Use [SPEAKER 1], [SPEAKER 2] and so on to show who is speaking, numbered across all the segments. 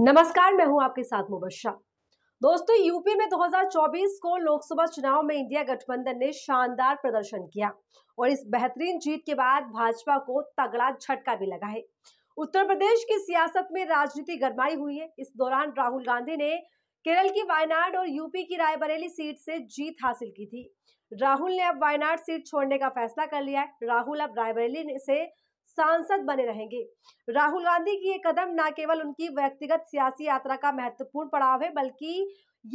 [SPEAKER 1] नमस्कार मैं हूं आपके साथ मुबशा दोस्तों यूपी में 2024 को लोकसभा चुनाव में इंडिया गठबंधन ने शानदार प्रदर्शन किया और इस बेहतरीन जीत के बाद भाजपा को तगड़ा झटका भी लगा है उत्तर प्रदेश की सियासत में राजनीति गरमाई हुई है इस दौरान राहुल गांधी ने केरल की वायनाड और यूपी की रायबरेली सीट से जीत हासिल की थी राहुल ने अब वायनाड सीट छोड़ने का फैसला कर लिया है राहुल अब रायबरेली से सांसद बने रहेंगे राहुल गांधी की ये कदम न केवल उनकी व्यक्तिगत सियासी यात्रा का महत्वपूर्ण पड़ाव है बल्कि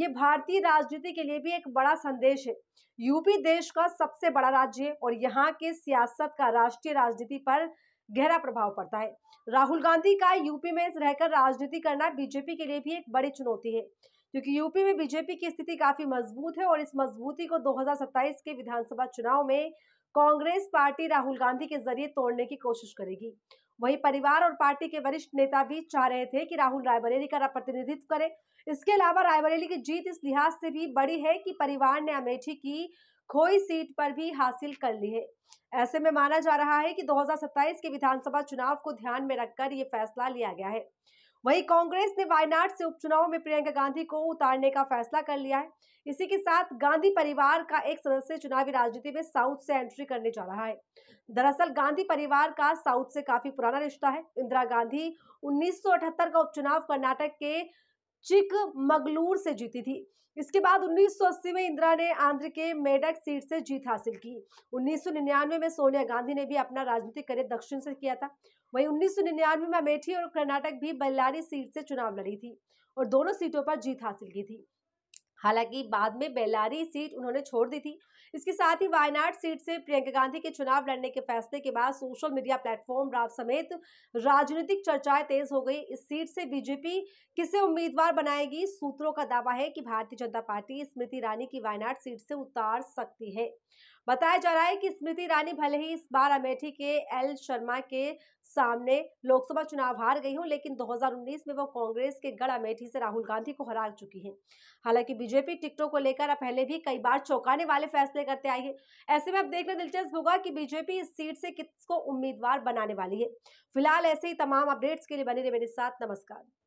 [SPEAKER 1] ये भारतीय राजनीति के लिए भी एक बड़ा संदेश है यूपी देश का सबसे बड़ा राज्य है और यहाँ के सियासत का राष्ट्रीय राजनीति पर गहरा प्रभाव पड़ता है राहुल गांधी का यूपी में रहकर राजनीति करना बीजेपी के लिए भी एक बड़ी चुनौती है क्योंकि यूपी में बीजेपी की स्थिति काफी मजबूत है और इस मजबूती को 2027 के विधानसभा चुनाव में कांग्रेस पार्टी राहुल गांधी के जरिए तोड़ने की कोशिश करेगी वही परिवार और पार्टी के वरिष्ठ नेता भी चाह रहे थे कि राहुल रायबरेली का प्रतिनिधित्व करें इसके अलावा रायबरेली की जीत इस लिहाज से भी बड़ी है कि परिवार ने अमेठी की खोई सीट पर भी हासिल कर ली है ऐसे में माना जा रहा है कि 2027 के विधानसभा चुनाव को ध्यान में रखकर ये फैसला लिया गया है वहीं कांग्रेस ने वायनाड से उपचुनाव में प्रियंका गांधी को उतारने का फैसला कर लिया है इसी के साथ गांधी परिवार का एक सदस्य चुनावी राजनीति में साउथ से एंट्री करने जा रहा है दरअसल गांधी परिवार का साउथ से काफी पुराना रिश्ता है इंदिरा गांधी उन्नीस का उपचुनाव कर्नाटक के चिकमगलूर से जीती थी इसके बाद 1980 में इंदिरा ने आंध्र के मेडक सीट से जीत हासिल की 1999 में सोनिया गांधी ने भी अपना राजनीतिक करियर दक्षिण से किया था वहीं 1999 में अमेठी और कर्नाटक भी बल्लारी सीट से चुनाव लड़ी थी और दोनों सीटों पर जीत हासिल की थी हालांकि बाद में बेलारी सीट उन्होंने छोड़ दी थी इसके साथ ही वायनाड सीट से प्रियंका गांधी के चुनाव लड़ने के फैसले के बाद सोशल मीडिया प्लेटफॉर्म राव समेत राजनीतिक चर्चाएं तेज हो गई इस सीट से बीजेपी किसे उम्मीदवार बनाएगी सूत्रों का दावा है कि भारतीय जनता पार्टी स्मृति ईरानी की वायनाड सीट से उतार सकती है बताया जा रहा है कि स्मृति ईरानी भले ही इस बार अमेठी के एल शर्मा के सामने लोकसभा चुनाव हार गई हो लेकिन 2019 में वो कांग्रेस के गढ़ अमेठी से राहुल गांधी को हरा चुकी हैं हालांकि बीजेपी टिकटों को लेकर अब पहले भी कई बार चौंकाने वाले फैसले करते आई है ऐसे में अब देखना दिलचस्प होगा कि बीजेपी इस सीट से किसको उम्मीदवार बनाने वाली है फिलहाल ऐसे ही तमाम अपडेट्स के लिए बने रहे मेरे साथ नमस्कार